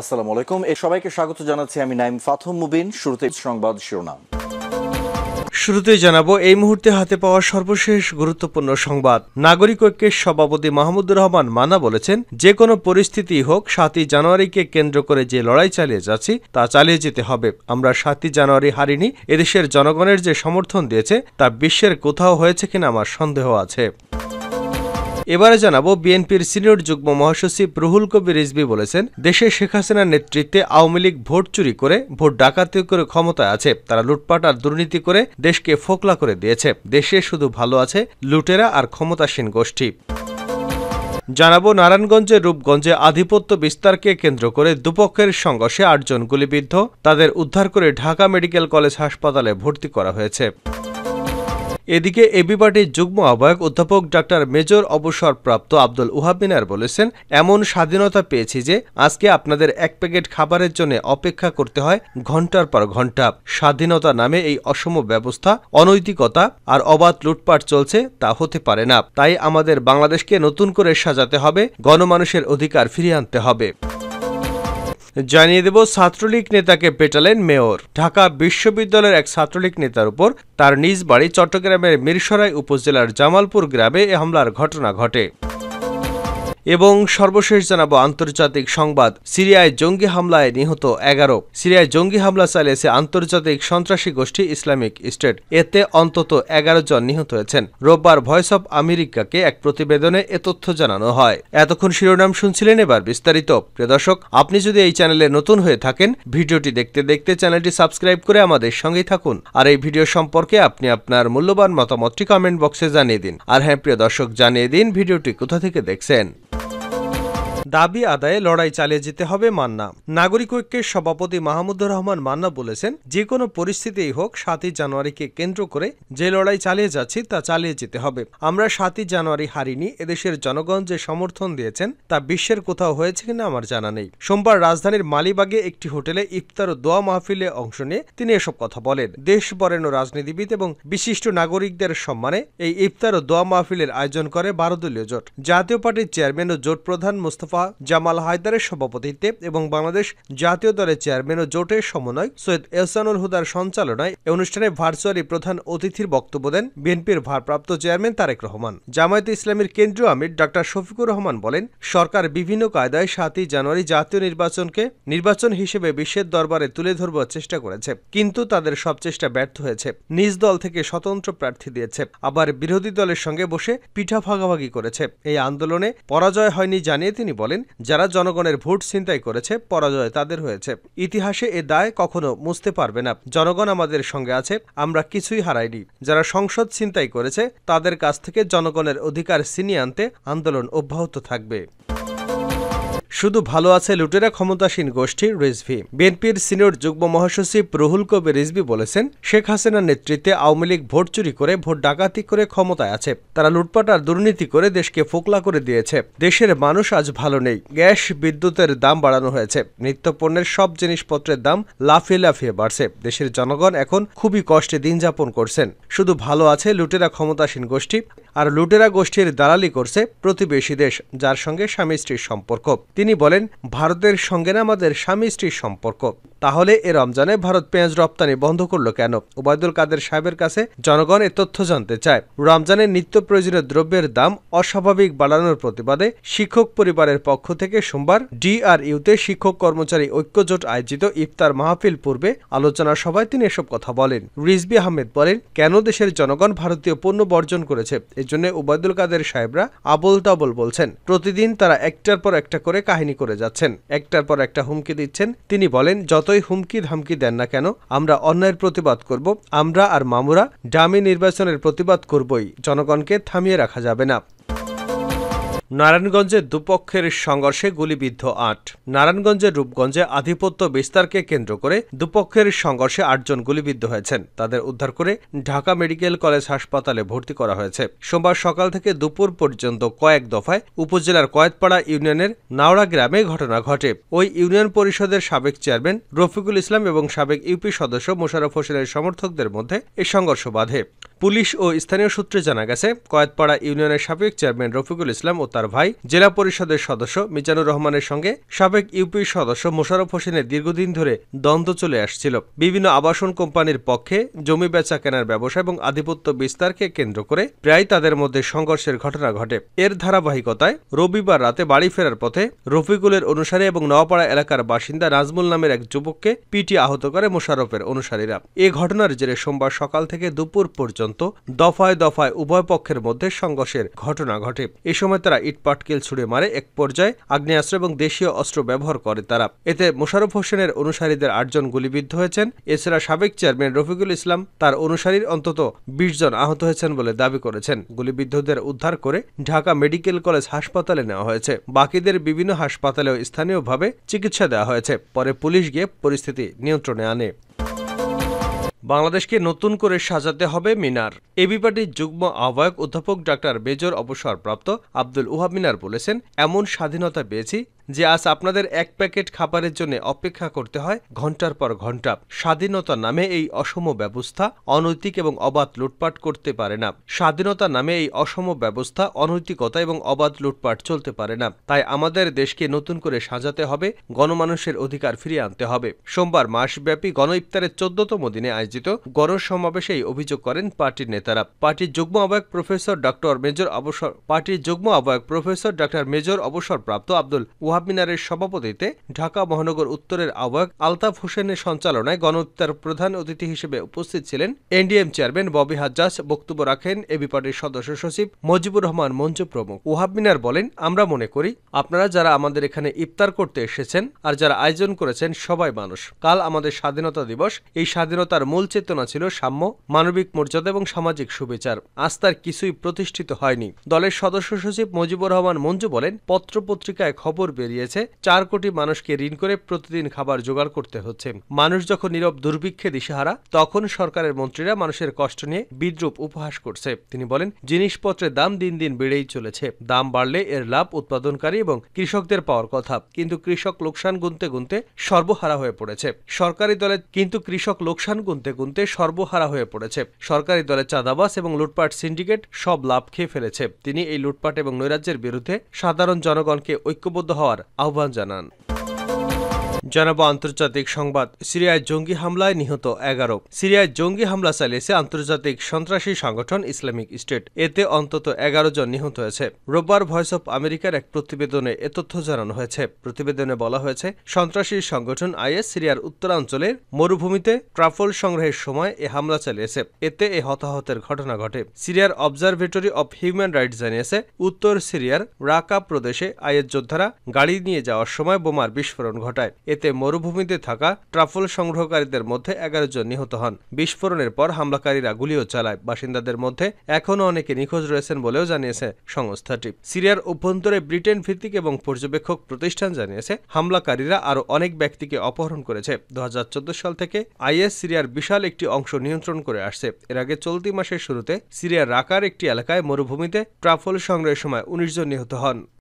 আসসালামু আলাইকুম এ সবাইকে স্বাগত জানাচ্ছি আমি নাইম ফাথম মুবিন শুরুতে সংবাদ শিরোনাম শুরুতে জানাবো এই মুহূর্তে হাতে পাওয়া সর্বশেষ গুরুত্বপূর্ণ সংবাদ নাগরিক ঐক্যের সভাপতি মাহমুদুর রহমান মানা বলেছেন যে কোনো পরিস্থিতি হোক সাতই জানুয়ারিকে কেন্দ্র করে যে লড়াই চালিয়ে যাচ্ছি তা চালিয়ে যেতে হবে আমরা সাতই জানুয়ারি হারিনি এদেশের জনগণের যে সমর্থন দিয়েছে তা বিশ্বের কোথাও হয়েছে কিনা আমার সন্দেহ আছে এবারে জানাবো বিএনপির সিনিয়র যুগ্ম মহাসচিব রুহুল কবির রিজবি বলেছেন দেশে শেখ হাসিনার নেতৃত্বে আওয়ামী লীগ ভোট চুরি করে ভোট ডাকাতি করে ক্ষমতায় আছে তারা লুটপাট আর দুর্নীতি করে দেশকে ফোকলা করে দিয়েছে দেশে শুধু ভালো আছে লুটেরা আর ক্ষমতাসীন গোষ্ঠী জানাবো নারায়ণগঞ্জের রূপগঞ্জে আধিপত্য বিস্তারকে কেন্দ্র করে দুপক্ষের সংঘর্ষে আটজন গুলিবিদ্ধ তাদের উদ্ধার করে ঢাকা মেডিকেল কলেজ হাসপাতালে ভর্তি করা হয়েছে এদিকে এবি পার্টির যুগ্ম আহ্বায়ক অধ্যাপক ডাক্তার মেজর অবসরপ্রাপ্ত আব্দুল উহাবিনার বলেছেন এমন স্বাধীনতা পেয়েছি যে আজকে আপনাদের এক প্যাকেট খাবারের জন্য অপেক্ষা করতে হয় ঘন্টার পর ঘন্টা স্বাধীনতা নামে এই অসম ব্যবস্থা অনৈতিকতা আর অবাধ লুটপাট চলছে তা হতে পারে না তাই আমাদের বাংলাদেশকে নতুন করে সাজাতে হবে গণমানুষের অধিকার ফিরিয়ে আনতে হবে জানিয়ে দেব ছাত্রলীগ নেতাকে পেটালেন মেয়র ঢাকা বিশ্ববিদ্যালয়ের এক ছাত্রলীগ নেতার উপর তার নিজ বাড়ি চট্টগ্রামের মিরসরাই উপজেলার জামালপুর গ্রামে এ হামলার ঘটনা ঘটে এবং সর্বশেষ জানাবো আন্তর্জাতিক সংবাদ সিরিয়ায় জঙ্গি হামলায় নিহত এগারো সিরিয়ায় জঙ্গি হামলা চালিয়েছে আন্তর্জাতিক সন্ত্রাসী গোষ্ঠী ইসলামিক স্টেট এতে অন্তত এগারো জন নিহত হয়েছেন রোববার ভয়েস অব আমেরিকাকে এক প্রতিবেদনে এ তথ্য জানানো হয় এতক্ষণ শিরোনাম শুনছিলেন এবার বিস্তারিত প্রিয় দর্শক আপনি যদি এই চ্যানেলে নতুন হয়ে থাকেন ভিডিওটি দেখতে দেখতে চ্যানেলটি সাবস্ক্রাইব করে আমাদের সঙ্গেই থাকুন আর এই ভিডিও সম্পর্কে আপনি আপনার মূল্যবান মতামতটি কমেন্ট বক্সে জানিয়ে দিন আর হ্যাঁ প্রিয় দর্শক জানিয়ে দিন ভিডিওটি কোথা থেকে দেখছেন দাবি আদায়ে লড়াই চালিয়ে যেতে হবে মান্না নাগরিক ঐক্যের সভাপতি মাহমুদুর রহমান মান্না বলেছেন যে কোনো পরিস্থিতিই হোক সাতই জানুয়ারিকে কেন্দ্র করে যে লড়াই চালিয়ে যাচ্ছি তা চালিয়ে যেতে হবে আমরা সাতই জানুয়ারি হারিনি এদেশের জনগণ যে সমর্থন দিয়েছেন তা বিশ্বের কোথাও হয়েছে কিনা আমার জানা নেই সোমবার রাজধানীর মালিবাগে একটি হোটেলে ইফতার ও দোয়া মাহফিলে অংশ নিয়ে তিনি এসব কথা বলেন দেশ বরেণ্য রাজনীতিবিদ এবং বিশিষ্ট নাগরিকদের সম্মানে এই ইফতার ও দোয়া মাহফিলের আয়োজন করে বারো জোট জাতীয় পার্টির চেয়ারম্যান ও জোট প্রধান মোস্তফা মোস্তফা জামাল হায়দারের সভাপতিত্বে এবং বাংলাদেশ জাতীয় দলের চেয়ারম্যান ও জোটের সমন্বয় সৈয়দ এহসানুল হুদার সঞ্চালনায় এ অনুষ্ঠানে ভার্চুয়ালি প্রধান অতিথির বক্তব্য দেন বিএনপির ভারপ্রাপ্ত চেয়ারম্যান তারেক রহমান জামায়াত ইসলামের কেন্দ্রীয় আমির ডা শফিকুর রহমান বলেন সরকার বিভিন্ন কায়দায় সাতই জানুয়ারি জাতীয় নির্বাচনকে নির্বাচন হিসেবে বিশ্বের দরবারে তুলে ধরবার চেষ্টা করেছে কিন্তু তাদের সব চেষ্টা ব্যর্থ হয়েছে নিজ দল থেকে স্বতন্ত্র প্রার্থী দিয়েছে আবার বিরোধী দলের সঙ্গে বসে পিঠা ভাগাভাগি করেছে এই আন্দোলনে পরাজয় হয়নি জানিয়ে তিনি বলেন বলেন যারা জনগণের ভোট ছিনতাই করেছে পরাজয় তাদের হয়েছে ইতিহাসে এ দায় কখনো মুছতে পারবে না জনগণ আমাদের সঙ্গে আছে আমরা কিছুই হারাইনি যারা সংসদ ছিনতাই করেছে তাদের কাছ থেকে জনগণের অধিকার ছিনিয়ে আনতে আন্দোলন অব্যাহত থাকবে শুধু ভালো আছে লুটেরা ক্ষমতাসীন গোষ্ঠী রিজভি বিএনপির সিনিয়র যুগ্ম মহাসচিব রুহুল কবির রিজভি বলেছেন শেখ হাসিনার নেতৃত্বে আওয়ামী লীগ ভোট চুরি করে ভোট ডাকাতি করে ক্ষমতায় আছে তারা লুটপাট আর দুর্নীতি করে দেশকে ফোকলা করে দিয়েছে দেশের মানুষ আজ ভালো নেই গ্যাস বিদ্যুতের দাম বাড়ানো হয়েছে নিত্যপণ্যের সব জিনিসপত্রের দাম লাফিয়ে লাফিয়ে বাড়ছে দেশের জনগণ এখন খুবই কষ্টে দিন যাপন করছেন শুধু ভালো আছে লুটেরা ক্ষমতাসীন গোষ্ঠী আর লুটেরা গোষ্ঠীর দালালি করছে প্রতিবেশী দেশ যার সঙ্গে স্বামী স্ত্রীর সম্পর্ক তিনি বলেন ভারতের সঙ্গে না আমাদের স্বামী স্ত্রীর সম্পর্ক তাহলে এ রমজানে ভারত পেঁয়াজ রপ্তানি বন্ধ করলো কেন ওবায়দুল কাদের সাহেবের কাছে জনগণ এ তথ্য জানতে চায় রমজানে নিত্য প্রয়োজনীয় দ্রব্যের দাম অস্বাভাবিক বাড়ানোর প্রতিবাদে শিক্ষক পরিবারের পক্ষ থেকে সোমবার ডিআরইউতে শিক্ষক কর্মচারী ঐক্যজোট আয়োজিত ইফতার মাহফিল পূর্বে আলোচনা সভায় তিনি এসব কথা বলেন রিজবি আহমেদ বলেন কেন দেশের জনগণ ভারতীয় পণ্য বর্জন করেছে এজন্য ওবায়দুল কাদের সাহেবরা আবল তাবল বলছেন প্রতিদিন তারা একটার পর একটা করে কাহিনী করে যাচ্ছেন একটার পর একটা হুমকি দিচ্ছেন তিনি বলেন যত যতই হুমকি ধামকি দেন না কেন আমরা অন্যায়ের প্রতিবাদ করব আমরা আর মামুরা ডামি নির্বাচনের প্রতিবাদ করবই জনগণকে থামিয়ে রাখা যাবে না নারায়ণগঞ্জে দুপক্ষের সংঘর্ষে গুলিবিদ্ধ আট নারায়ণগঞ্জের রূপগঞ্জে আধিপত্য বিস্তারকে কেন্দ্র করে দুপক্ষের সংঘর্ষে আটজন গুলিবিদ্ধ হয়েছেন তাদের উদ্ধার করে ঢাকা মেডিকেল কলেজ হাসপাতালে ভর্তি করা হয়েছে সোমবার সকাল থেকে দুপুর পর্যন্ত কয়েক দফায় উপজেলার কয়েতপাড়া ইউনিয়নের নাওড়া গ্রামে ঘটনা ঘটে ওই ইউনিয়ন পরিষদের সাবেক চেয়ারম্যান রফিকুল ইসলাম এবং সাবেক ইউপি সদস্য মোশারফ হোসেনের সমর্থকদের মধ্যে এ সংঘর্ষ বাধে পুলিশ ও স্থানীয় সূত্রে জানা গেছে কয়েতপাড়া ইউনিয়নের সাবেক চেয়ারম্যান রফিকুল ইসলাম ও তার ভাই জেলা পরিষদের সদস্য মিজানুর রহমানের সঙ্গে সাবেক ইউপি সদস্য মোশারফ হোসেনের দীর্ঘদিন ধরে দ্বন্দ্ব চলে আসছিল বিভিন্ন আবাসন কোম্পানির পক্ষে জমি বেচা কেনার ব্যবসা এবং আধিপত্য বিস্তারকে কেন্দ্র করে প্রায় তাদের মধ্যে সংঘর্ষের ঘটনা ঘটে এর ধারাবাহিকতায় রবিবার রাতে বাড়ি ফেরার পথে রফিকুলের অনুসারী এবং নওয়াপাড়া এলাকার বাসিন্দা নাজমুল নামের এক যুবককে পিটি আহত করে মোশারফের অনুসারীরা এ ঘটনার জেরে সোমবার সকাল থেকে দুপুর পর্যন্ত পর্যন্ত দফায় দফায় উভয় পক্ষের মধ্যে সংঘর্ষের ঘটনা ঘটে এ সময় তারা ইটপাটকেল ছুড়ে মারে এক পর্যায়ে আগ্নেয়াস্ত্র এবং দেশীয় অস্ত্র ব্যবহার করে তারা এতে মোশারফ হোসেনের অনুসারীদের আটজন গুলিবিদ্ধ হয়েছেন এছাড়া সাবেক চেয়ারম্যান রফিকুল ইসলাম তার অনুসারীর অন্তত বিশ জন আহত হয়েছেন বলে দাবি করেছেন গুলিবিদ্ধদের উদ্ধার করে ঢাকা মেডিকেল কলেজ হাসপাতালে নেওয়া হয়েছে বাকিদের বিভিন্ন হাসপাতালেও স্থানীয়ভাবে চিকিৎসা দেওয়া হয়েছে পরে পুলিশ গিয়ে পরিস্থিতি নিয়ন্ত্রণে আনে বাংলাদেশকে নতুন করে সাজাতে হবে মিনার এ পার্টির যুগ্ম আহ্বায়ক অধ্যাপক ডাক্তার বেজর অবসরপ্রাপ্ত আব্দুল উহাব মিনার বলেছেন এমন স্বাধীনতা পেয়েছি যে আজ আপনাদের এক প্যাকেট খাবারের জন্য অপেক্ষা করতে হয় ঘন্টার পর ঘন্টা স্বাধীনতা নামে এই অসম ব্যবস্থা অনৈতিক এবং অবাধ লুটপাট করতে পারে না স্বাধীনতা নামে এই অসম ব্যবস্থা অনৈতিকতা এবং অবাধ লুটপাট চলতে পারে না তাই আমাদের দেশকে নতুন করে সাজাতে হবে গণমানুষের অধিকার ফিরিয়ে আনতে হবে সোমবার মাসব্যাপী গণ ইফতারের চোদ্দতম দিনে আয়োজিত গণসমাবেশে এই অভিযোগ করেন পার্টির নেতারা পার্টির যুগ্ম আহ্বায়ক প্রফেসর ডক্টর মেজর অবসর পার্টির যুগ্ম আহ্বায়ক প্রফেসর ডক্টর মেজর অবসরপ্রাপ্ত আব্দুল ওয়াহ ওয়াহাব মিনারের সভাপতিতে ঢাকা মহানগর উত্তরের আহ্বায়ক আলতাফ হোসেনের সঞ্চালনায় গণহত্যার প্রধান অতিথি হিসেবে উপস্থিত ছিলেন এনডিএম চেয়ারম্যান ববি হাজ্জাজ বক্তব্য রাখেন এবি পার্টির সদস্য সচিব মজিবুর রহমান মঞ্জু প্রমুখ ওহাব মিনার বলেন আমরা মনে করি আপনারা যারা আমাদের এখানে ইফতার করতে এসেছেন আর যারা আয়োজন করেছেন সবাই মানুষ কাল আমাদের স্বাধীনতা দিবস এই স্বাধীনতার মূল চেতনা ছিল সাম্য মানবিক মর্যাদা এবং সামাজিক সুবিচার আস্থার কিছুই প্রতিষ্ঠিত হয়নি দলের সদস্য সচিব মজিবুর রহমান মঞ্জু বলেন পত্রপত্রিকায় খবর পেয়ে বেরিয়েছে চার কোটি মানুষকে ঋণ করে প্রতিদিন খাবার জোগাড় করতে হচ্ছে মানুষ যখন নীরব দুর্ভিক্ষে দিশেহারা তখন সরকারের মন্ত্রীরা মানুষের কষ্ট নিয়ে বিদ্রুপ উপহাস করছে তিনি বলেন জিনিসপত্রের দাম দিন দিন বেড়েই চলেছে দাম বাড়লে এর লাভ উৎপাদনকারী এবং কৃষকদের পাওয়ার কথা কিন্তু কৃষক লোকসান গুনতে গুনতে সর্বহারা হয়ে পড়েছে সরকারি দলে কিন্তু কৃষক লোকসান গুনতে গুনতে সর্বহারা হয়ে পড়েছে সরকারি দলে চাঁদাবাস এবং লুটপাট সিন্ডিকেট সব লাভ খেয়ে ফেলেছে তিনি এই লুটপাট এবং নৈরাজ্যের বিরুদ্ধে সাধারণ জনগণকে ঐক্যবদ্ধ হওয়ার आहवान जान জানাবো আন্তর্জাতিক সংবাদ সিরিয়ায় জঙ্গি হামলায় নিহত এগারো সিরিয়ায় জঙ্গি হামলা চালিয়েছে আন্তর্জাতিক সন্ত্রাসী সংগঠন ইসলামিক স্টেট এতে অন্তত এগারো জন নিহত হয়েছে রোববার ভয়েস অব আমেরিকার এক প্রতিবেদনে এ তথ্য জানানো হয়েছে প্রতিবেদনে বলা হয়েছে সন্ত্রাসী সংগঠন আইএস সিরিয়ার উত্তরাঞ্চলের মরুভূমিতে ট্রাফল সংগ্রহের সময় এ হামলা চালিয়েছে এতে এ হতাহতের ঘটনা ঘটে সিরিয়ার অবজারভেটরি অব হিউম্যান রাইটস জানিয়েছে উত্তর সিরিয়ার রাকা প্রদেশে আইএস যোদ্ধারা গাড়ি নিয়ে যাওয়ার সময় বোমার বিস্ফোরণ ঘটায় এতে মরুভূমিতে থাকা ট্রাফল সংগ্রহকারীদের মধ্যে এগারো জন নিহত হন বিস্ফোরণের পর হামলাকারীরা গুলিও চালায় বাসিন্দাদের মধ্যে এখনও অনেকে নিখোঁজ রয়েছেন বলেও জানিয়েছে সংস্থাটি সিরিয়ার অভ্যন্তরে ব্রিটেন ভিত্তিক এবং পর্যবেক্ষক প্রতিষ্ঠান জানিয়েছে হামলাকারীরা আরও অনেক ব্যক্তিকে অপহরণ করেছে দু সাল থেকে আইএস সিরিয়ার বিশাল একটি অংশ নিয়ন্ত্রণ করে আসছে এর আগে চলতি মাসের শুরুতে সিরিয়ার রাকার একটি এলাকায় মরুভূমিতে ট্রাফল সংগ্রহের সময় উনিশ জন নিহত হন